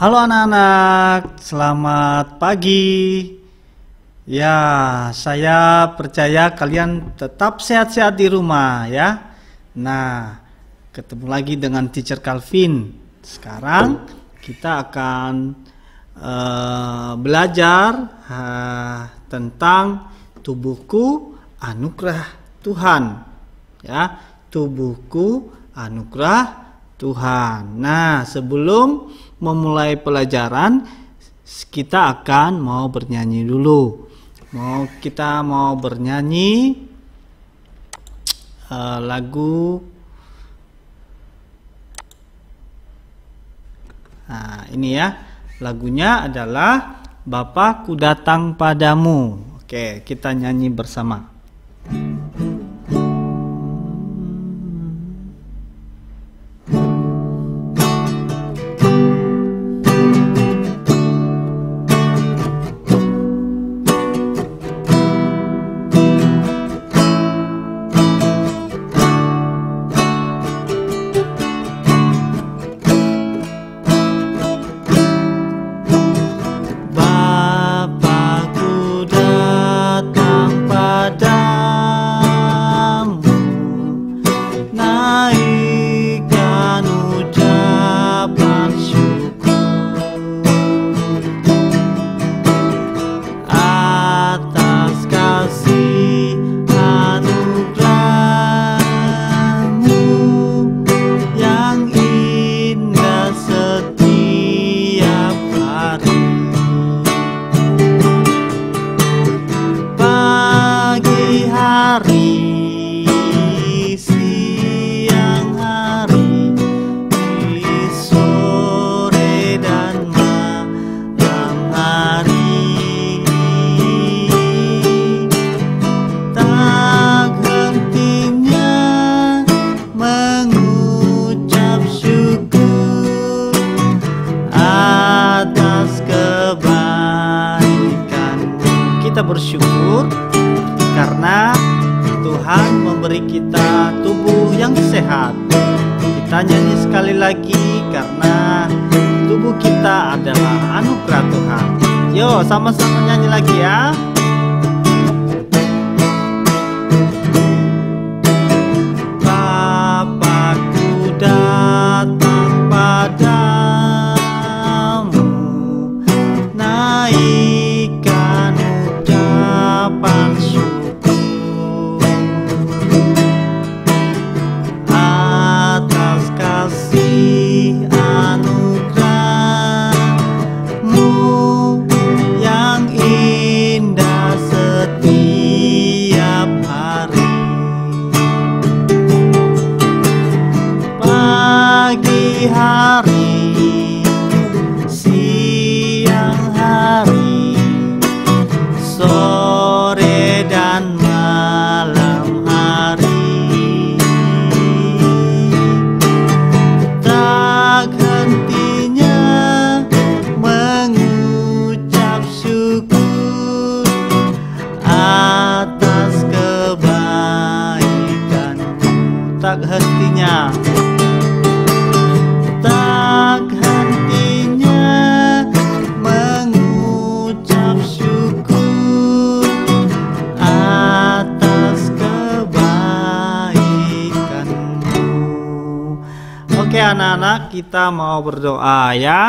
Halo anak-anak, selamat pagi. Ya, saya percaya kalian tetap sehat-sehat di rumah ya. Nah, ketemu lagi dengan teacher Calvin. Sekarang kita akan uh, belajar uh, tentang tubuhku anugerah Tuhan. Ya, tubuhku anugerah Tuhan. Nah, sebelum memulai pelajaran, kita akan mau bernyanyi dulu. Mau kita mau bernyanyi uh, lagu Nah, ini ya. Lagunya adalah Bapakku datang padamu. Oke, kita nyanyi bersama. bersyukur karena Tuhan memberi kita tubuh yang sehat. Kita nyanyi sekali lagi karena tubuh kita adalah anugerah Tuhan. Yo, sama-sama nyanyi lagi ya. anak-anak kita mau berdoa ya.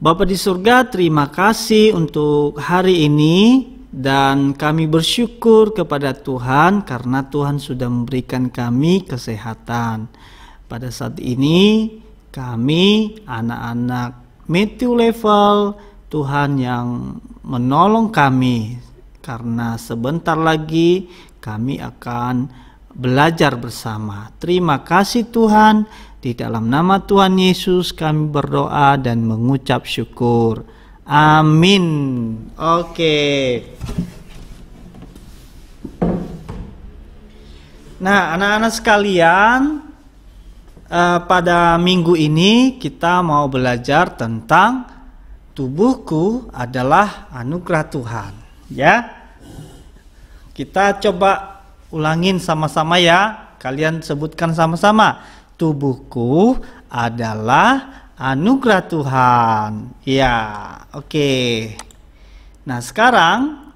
Bapak di surga terima kasih untuk hari ini dan kami bersyukur kepada Tuhan karena Tuhan sudah memberikan kami kesehatan. Pada saat ini kami anak-anak Matthew level Tuhan yang menolong kami karena sebentar lagi kami akan belajar bersama. Terima kasih Tuhan, di dalam nama Tuhan Yesus kami berdoa dan mengucap syukur. Amin. Oke. Nah, anak-anak sekalian, eh, pada minggu ini kita mau belajar tentang tubuhku adalah anugerah Tuhan, ya. Kita coba Ulangin sama-sama ya. Kalian sebutkan sama-sama. Tubuhku adalah anugerah Tuhan. Ya, oke. Okay. Nah, sekarang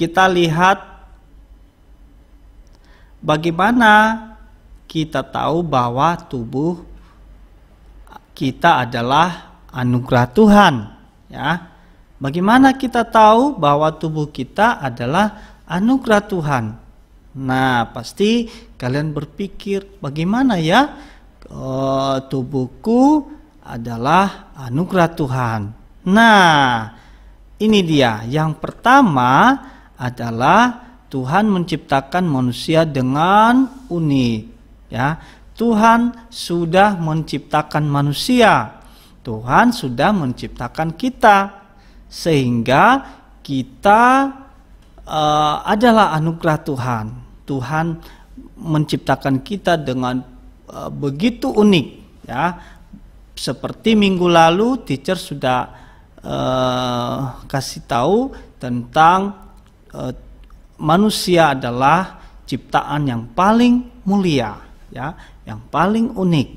kita lihat bagaimana kita tahu bahwa tubuh kita adalah anugerah Tuhan, ya. Bagaimana kita tahu bahwa tubuh kita adalah anugerah Tuhan? Nah, pasti kalian berpikir, bagaimana ya e, tubuhku adalah anugerah Tuhan? Nah, ini dia. Yang pertama adalah Tuhan menciptakan manusia dengan unik, ya. Tuhan sudah menciptakan manusia. Tuhan sudah menciptakan kita sehingga kita uh, adalah anugerah Tuhan. Tuhan menciptakan kita dengan uh, begitu unik ya. Seperti minggu lalu teacher sudah uh, kasih tahu tentang uh, manusia adalah ciptaan yang paling mulia ya, yang paling unik.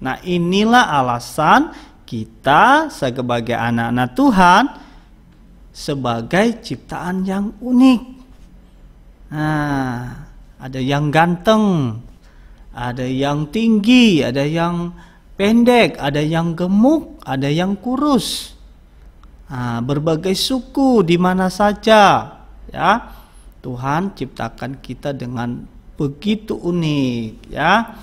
Nah, inilah alasan kita sebagai anak-anak Tuhan sebagai ciptaan yang unik. Nah, ada yang ganteng, ada yang tinggi, ada yang pendek, ada yang gemuk, ada yang kurus. Nah, berbagai suku di mana saja, ya. Tuhan ciptakan kita dengan begitu unik, ya.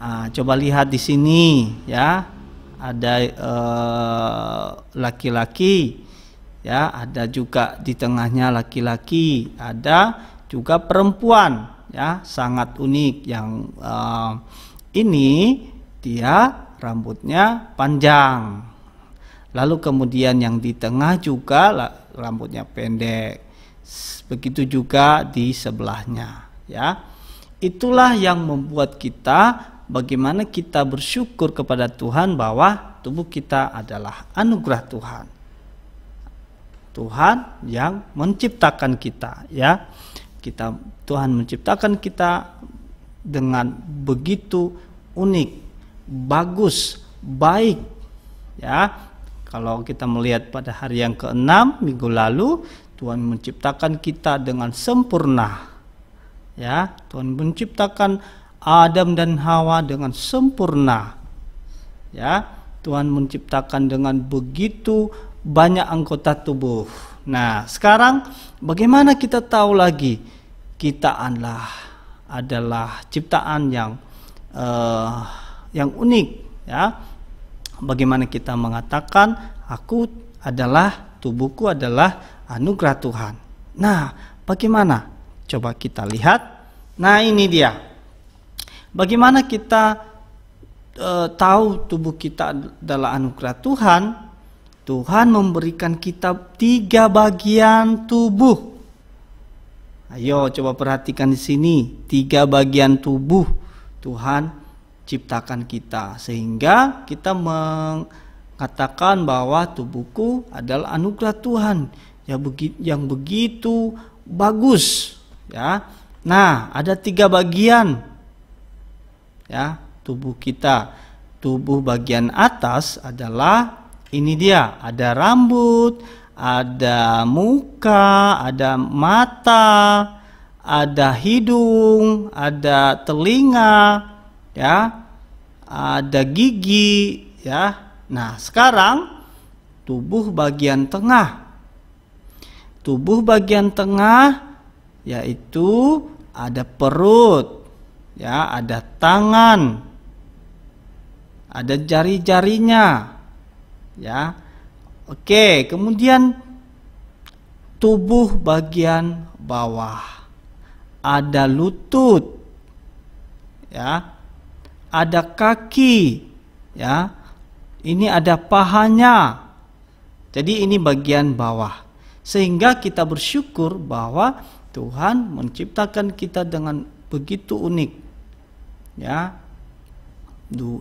Nah, coba lihat di sini, ya. Ada eh, laki-laki laki -laki ya ada juga di tengahnya laki-laki ada juga perempuan ya sangat unik yang uh, ini dia rambutnya panjang lalu kemudian yang di tengah juga rambutnya pendek begitu juga di sebelahnya ya itulah yang membuat kita bagaimana kita bersyukur kepada Tuhan bahwa tubuh kita adalah anugerah Tuhan Tuhan yang menciptakan kita ya kita Tuhan menciptakan kita dengan begitu unik bagus baik ya kalau kita melihat pada hari yang keenam minggu lalu Tuhan menciptakan kita dengan sempurna ya Tuhan menciptakan Adam dan Hawa dengan sempurna ya Tuhan menciptakan dengan begitu banyak anggota tubuh. Nah, sekarang bagaimana kita tahu lagi kita adalah adalah ciptaan yang uh, yang unik, ya. Bagaimana kita mengatakan aku adalah tubuhku adalah anugerah Tuhan. Nah, bagaimana? Coba kita lihat. Nah, ini dia. Bagaimana kita uh, tahu tubuh kita adalah anugerah Tuhan? Tuhan memberikan kita tiga bagian tubuh. Ayo coba perhatikan di sini, tiga bagian tubuh Tuhan ciptakan kita sehingga kita mengatakan bahwa tubuhku adalah anugerah Tuhan yang begitu, yang begitu bagus ya. Nah, ada tiga bagian ya tubuh kita. Tubuh bagian atas adalah ini dia, ada rambut, ada muka, ada mata, ada hidung, ada telinga, ya. Ada gigi, ya. Nah, sekarang tubuh bagian tengah. Tubuh bagian tengah yaitu ada perut, ya, ada tangan, ada jari-jarinya, ya. Oke, kemudian tubuh bagian bawah. Ada lutut. Ya. Ada kaki, ya. Ini ada pahanya. Jadi ini bagian bawah. Sehingga kita bersyukur bahwa Tuhan menciptakan kita dengan begitu unik. Ya.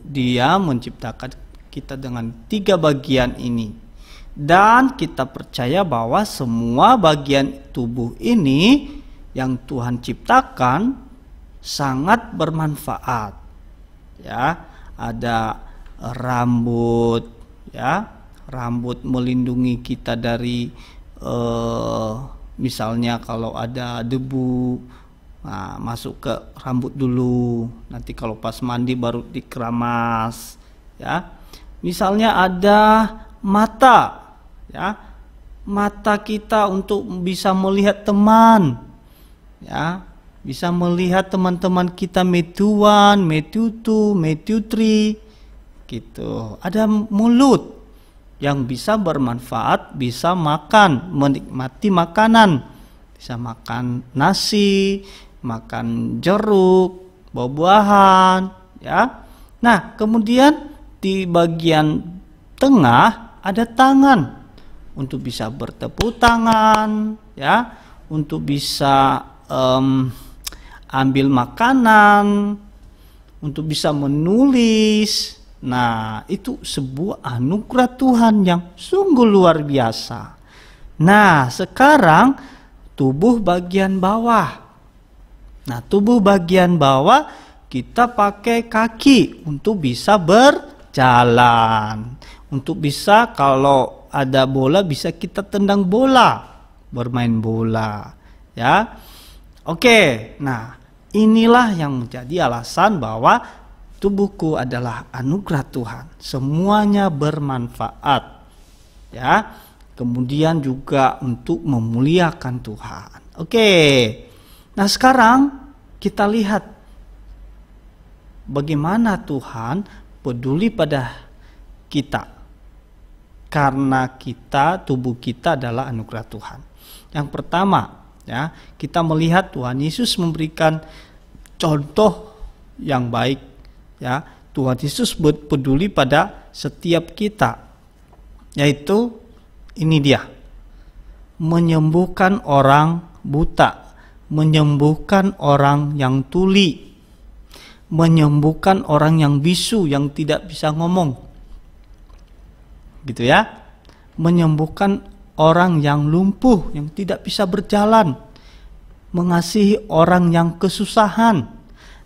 Dia menciptakan kita dengan tiga bagian ini. Dan kita percaya bahwa semua bagian tubuh ini yang Tuhan ciptakan sangat bermanfaat. Ya, ada rambut, ya, rambut melindungi kita dari eh, misalnya kalau ada debu Nah, masuk ke rambut dulu. Nanti kalau pas mandi baru dikeramas, ya. Misalnya ada mata, ya mata kita untuk bisa melihat teman, ya bisa melihat teman-teman kita metuan, metutu, metutri, gitu. Ada mulut yang bisa bermanfaat, bisa makan, menikmati makanan, bisa makan nasi, makan jeruk, buah-buahan, ya. Nah, kemudian di bagian tengah ada tangan untuk bisa bertepuk tangan ya untuk bisa um, ambil makanan untuk bisa menulis nah itu sebuah anugerah Tuhan yang sungguh luar biasa nah sekarang tubuh bagian bawah nah tubuh bagian bawah kita pakai kaki untuk bisa ber jalan untuk bisa kalau ada bola bisa kita tendang bola bermain bola ya oke nah inilah yang menjadi alasan bahwa tubuhku adalah anugerah Tuhan semuanya bermanfaat ya kemudian juga untuk memuliakan Tuhan oke nah sekarang kita lihat bagaimana Tuhan peduli pada kita karena kita tubuh kita adalah anugerah Tuhan. Yang pertama, ya, kita melihat Tuhan Yesus memberikan contoh yang baik, ya. Tuhan Yesus peduli pada setiap kita. Yaitu ini dia. Menyembuhkan orang buta, menyembuhkan orang yang tuli, menyembuhkan orang yang bisu yang tidak bisa ngomong. Gitu ya. Menyembuhkan orang yang lumpuh yang tidak bisa berjalan. Mengasihi orang yang kesusahan.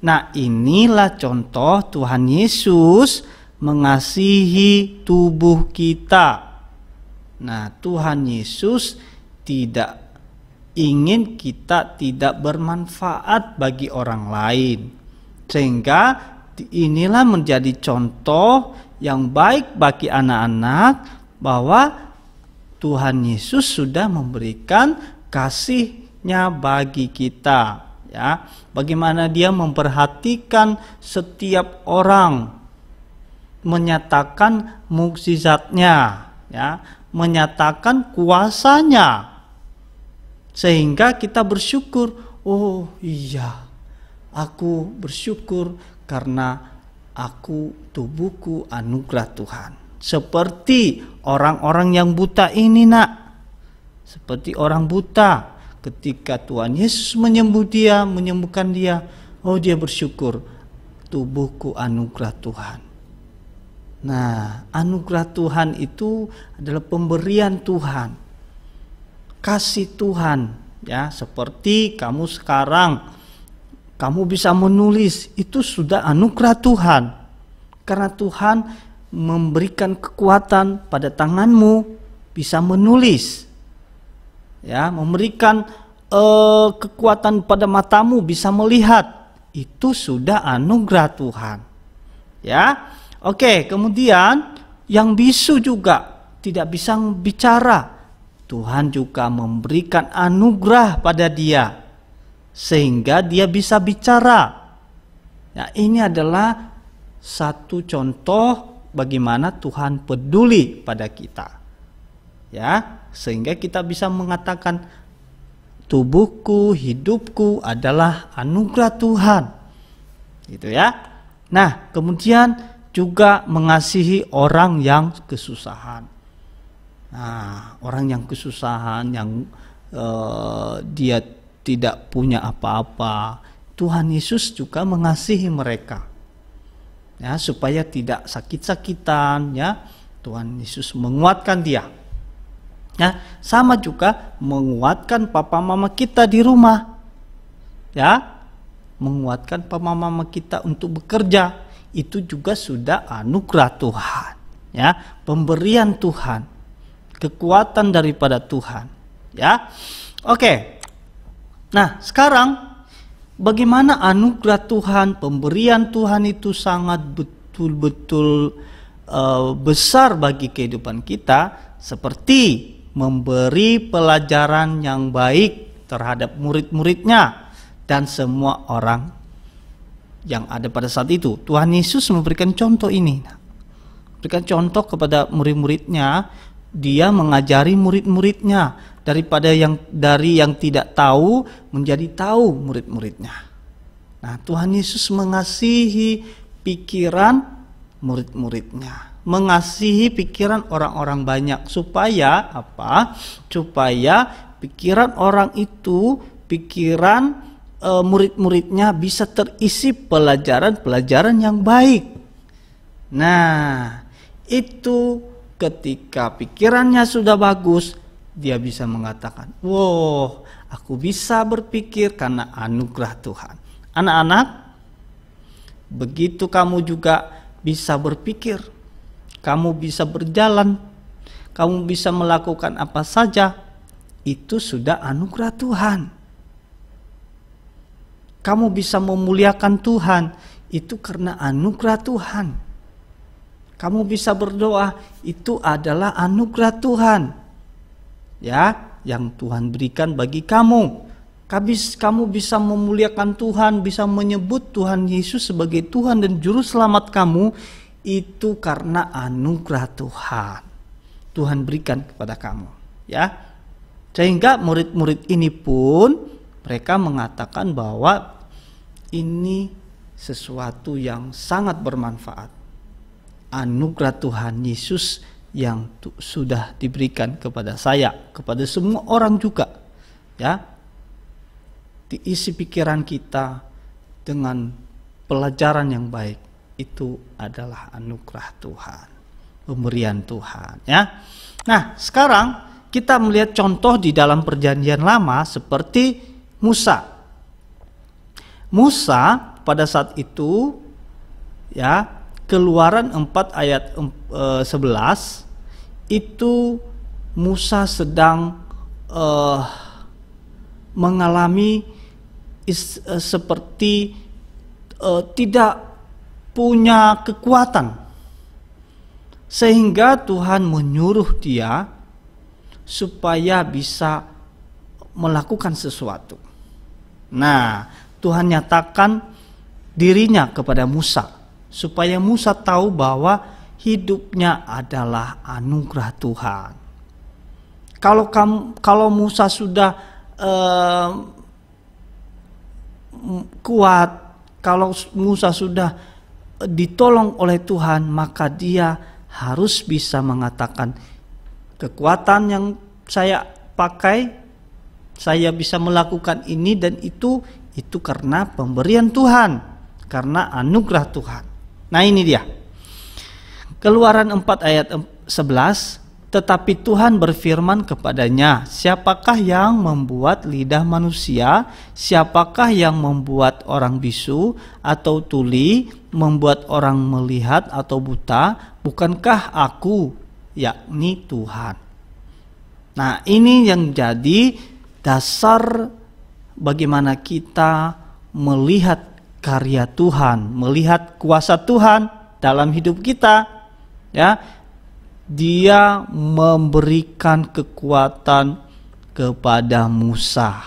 Nah, inilah contoh Tuhan Yesus mengasihi tubuh kita. Nah, Tuhan Yesus tidak ingin kita tidak bermanfaat bagi orang lain sehingga inilah menjadi contoh yang baik bagi anak-anak bahwa Tuhan Yesus sudah memberikan kasihnya bagi kita ya bagaimana dia memperhatikan setiap orang menyatakan mukjizatnya ya menyatakan kuasanya sehingga kita bersyukur oh iya Aku bersyukur karena aku tubuhku anugerah Tuhan. Seperti orang-orang yang buta ini nak. Seperti orang buta ketika Tuhan Yesus menyembuh dia, menyembuhkan dia. Oh dia bersyukur tubuhku anugerah Tuhan. Nah, anugerah Tuhan itu adalah pemberian Tuhan. Kasih Tuhan ya, seperti kamu sekarang kamu bisa menulis, itu sudah anugerah Tuhan. Karena Tuhan memberikan kekuatan pada tanganmu bisa menulis. Ya, memberikan uh, kekuatan pada matamu bisa melihat. Itu sudah anugerah Tuhan. Ya. Oke, kemudian yang bisu juga tidak bisa bicara. Tuhan juga memberikan anugerah pada dia sehingga dia bisa bicara. Ya, ini adalah satu contoh bagaimana Tuhan peduli pada kita. Ya, sehingga kita bisa mengatakan tubuhku, hidupku adalah anugerah Tuhan. Gitu ya. Nah, kemudian juga mengasihi orang yang kesusahan. Nah, orang yang kesusahan yang uh, dia tidak punya apa-apa. Tuhan Yesus juga mengasihi mereka. Ya, supaya tidak sakit-sakitan ya. Tuhan Yesus menguatkan dia. Ya, sama juga menguatkan papa mama kita di rumah. Ya, menguatkan papa mama kita untuk bekerja itu juga sudah anugerah Tuhan, ya, pemberian Tuhan, kekuatan daripada Tuhan, ya. Oke. Nah, sekarang bagaimana anugerah Tuhan, pemberian Tuhan itu sangat betul-betul uh, besar bagi kehidupan kita, seperti memberi pelajaran yang baik terhadap murid-muridnya dan semua orang yang ada pada saat itu. Tuhan Yesus memberikan contoh ini. Berikan contoh kepada murid-muridnya, dia mengajari murid-muridnya daripada yang dari yang tidak tahu menjadi tahu murid-muridnya. Nah, Tuhan Yesus mengasihi pikiran murid-muridnya, mengasihi pikiran orang-orang banyak supaya apa? Supaya pikiran orang itu, pikiran e, murid-muridnya bisa terisi pelajaran-pelajaran yang baik. Nah, itu ketika pikirannya sudah bagus, dia bisa mengatakan, "Wow, aku bisa berpikir karena anugerah Tuhan." Anak-anak, begitu kamu juga bisa berpikir, kamu bisa berjalan, kamu bisa melakukan apa saja, itu sudah anugerah Tuhan. Kamu bisa memuliakan Tuhan, itu karena anugerah Tuhan. Kamu bisa berdoa, itu adalah anugerah Tuhan ya yang Tuhan berikan bagi kamu. Habis kamu bisa memuliakan Tuhan, bisa menyebut Tuhan Yesus sebagai Tuhan dan juru selamat kamu itu karena anugerah Tuhan. Tuhan berikan kepada kamu, ya. Sehingga murid-murid ini pun mereka mengatakan bahwa ini sesuatu yang sangat bermanfaat. Anugerah Tuhan Yesus yang sudah diberikan kepada saya, kepada semua orang juga. Ya. Diisi pikiran kita dengan pelajaran yang baik itu adalah anugerah Tuhan, pemberian Tuhan, ya. Nah, sekarang kita melihat contoh di dalam perjanjian lama seperti Musa. Musa pada saat itu ya Keluaran 4 ayat 11 eh, itu Musa sedang uh, mengalami is, uh, seperti uh, tidak punya kekuatan sehingga Tuhan menyuruh dia supaya bisa melakukan sesuatu. Nah, Tuhan nyatakan dirinya kepada Musa supaya Musa tahu bahwa hidupnya adalah anugerah Tuhan. Kalau kamu, kalau Musa sudah eh, kuat, kalau Musa sudah ditolong oleh Tuhan, maka dia harus bisa mengatakan kekuatan yang saya pakai, saya bisa melakukan ini dan itu, itu karena pemberian Tuhan, karena anugerah Tuhan. Nah ini dia. Keluaran 4 ayat 11, tetapi Tuhan berfirman kepadanya, siapakah yang membuat lidah manusia, siapakah yang membuat orang bisu atau tuli, membuat orang melihat atau buta, bukankah aku, yakni Tuhan. Nah ini yang jadi dasar bagaimana kita melihat karya Tuhan, melihat kuasa Tuhan dalam hidup kita, ya. Dia memberikan kekuatan kepada Musa.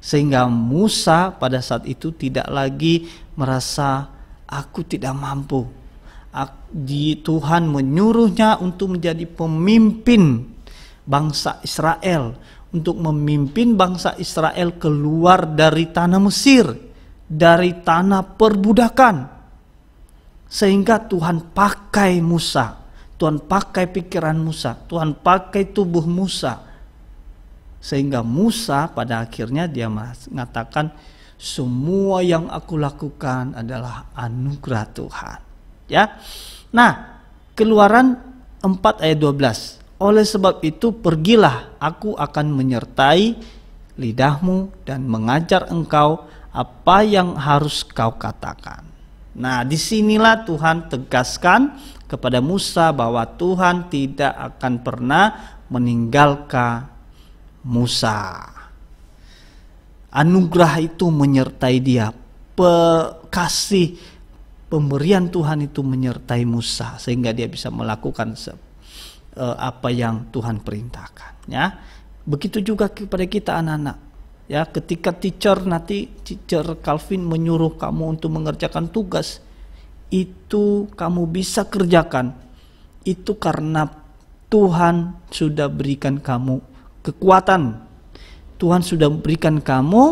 Sehingga Musa pada saat itu tidak lagi merasa aku tidak mampu. Di Tuhan menyuruhnya untuk menjadi pemimpin bangsa Israel, untuk memimpin bangsa Israel keluar dari tanah Mesir dari tanah perbudakan. Sehingga Tuhan pakai Musa, Tuhan pakai pikiran Musa, Tuhan pakai tubuh Musa. Sehingga Musa pada akhirnya dia mengatakan semua yang aku lakukan adalah anugerah Tuhan. Ya. Nah, Keluaran 4 ayat 12. Oleh sebab itu pergilah aku akan menyertai lidahmu dan mengajar engkau apa yang harus kau katakan. Nah, disinilah Tuhan tegaskan kepada Musa bahwa Tuhan tidak akan pernah meninggalkan Musa. Anugerah itu menyertai dia, kasih pemberian Tuhan itu menyertai Musa sehingga dia bisa melakukan eh, apa yang Tuhan perintahkan. Ya, begitu juga kepada kita anak-anak ya ketika teacher nanti teacher Calvin menyuruh kamu untuk mengerjakan tugas itu kamu bisa kerjakan itu karena Tuhan sudah berikan kamu kekuatan Tuhan sudah berikan kamu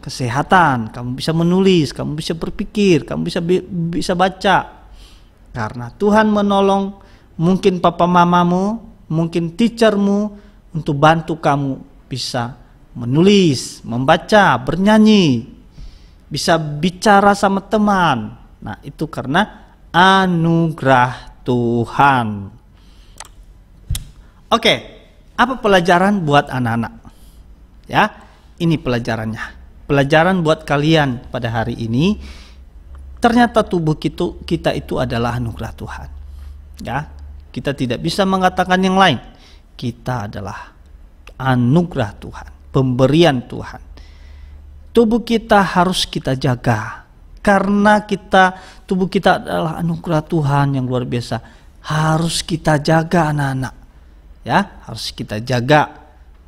kesehatan kamu bisa menulis kamu bisa berpikir kamu bisa bisa baca karena Tuhan menolong mungkin papa mamamu mungkin teachermu untuk bantu kamu bisa menulis, membaca, bernyanyi, bisa bicara sama teman. Nah, itu karena anugerah Tuhan. Oke, apa pelajaran buat anak-anak? Ya, ini pelajarannya. Pelajaran buat kalian pada hari ini, ternyata tubuh kita, kita itu adalah anugerah Tuhan. Ya, kita tidak bisa mengatakan yang lain. Kita adalah anugerah Tuhan pemberian Tuhan. Tubuh kita harus kita jaga karena kita tubuh kita adalah anugerah Tuhan yang luar biasa. Harus kita jaga anak-anak. Ya, harus kita jaga.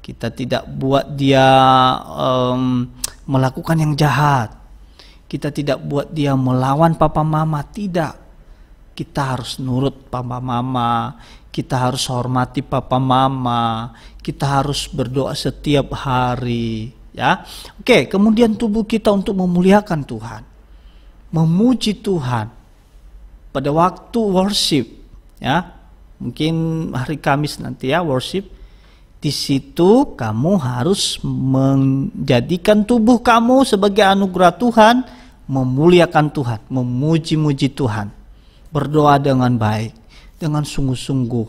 Kita tidak buat dia um, melakukan yang jahat. Kita tidak buat dia melawan papa mama, tidak kita harus nurut papa mama, kita harus hormati papa mama, kita harus berdoa setiap hari, ya. Oke, kemudian tubuh kita untuk memuliakan Tuhan, memuji Tuhan pada waktu worship, ya. Mungkin hari Kamis nanti ya worship. Di situ kamu harus menjadikan tubuh kamu sebagai anugerah Tuhan, memuliakan Tuhan, memuji-muji Tuhan berdoa dengan baik, dengan sungguh-sungguh.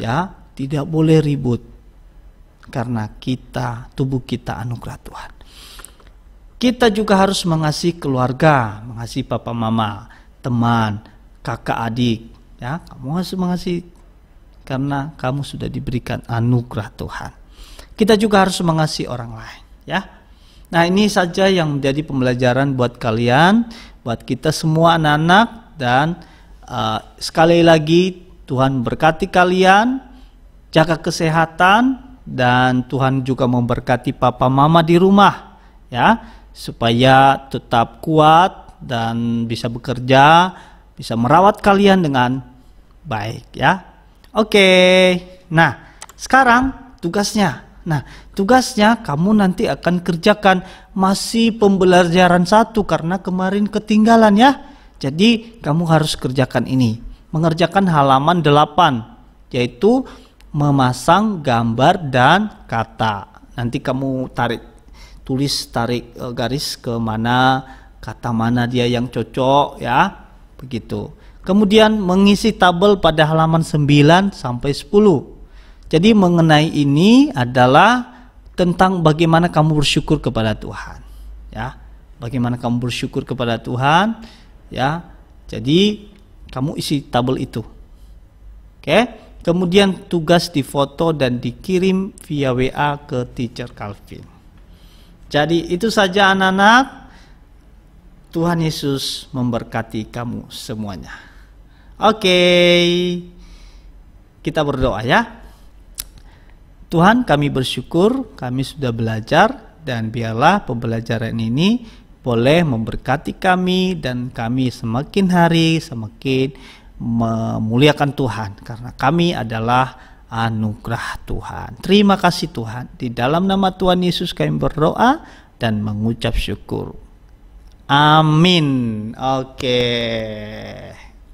Ya, tidak boleh ribut. Karena kita, tubuh kita anugerah Tuhan. Kita juga harus mengasihi keluarga, mengasihi papa mama, teman, kakak adik. Ya, kamu harus mengasihi karena kamu sudah diberikan anugerah Tuhan. Kita juga harus mengasihi orang lain, ya. Nah, ini saja yang menjadi pembelajaran buat kalian, buat kita semua anak-anak dan uh, sekali lagi Tuhan berkati kalian, jaga kesehatan dan Tuhan juga memberkati papa mama di rumah ya supaya tetap kuat dan bisa bekerja, bisa merawat kalian dengan baik ya. Oke. Nah, sekarang tugasnya. Nah, tugasnya kamu nanti akan kerjakan masih pembelajaran satu karena kemarin ketinggalan ya. Jadi kamu harus kerjakan ini. Mengerjakan halaman 8 yaitu memasang gambar dan kata. Nanti kamu tarik tulis tarik e, garis ke mana kata mana dia yang cocok ya. Begitu. Kemudian mengisi tabel pada halaman 9 sampai 10. Jadi mengenai ini adalah tentang bagaimana kamu bersyukur kepada Tuhan ya. Bagaimana kamu bersyukur kepada Tuhan ya. Jadi kamu isi tabel itu. Oke. Kemudian tugas difoto dan dikirim via WA ke teacher Calvin. Jadi itu saja anak-anak. Tuhan Yesus memberkati kamu semuanya. Oke. Kita berdoa ya. Tuhan kami bersyukur kami sudah belajar dan biarlah pembelajaran ini boleh memberkati kami dan kami semakin hari semakin memuliakan Tuhan karena kami adalah anugerah Tuhan. Terima kasih Tuhan. Di dalam nama Tuhan Yesus kami berdoa dan mengucap syukur. Amin. Oke.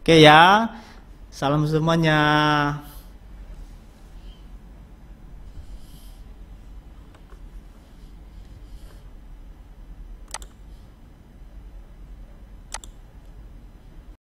Oke ya. Salam semuanya.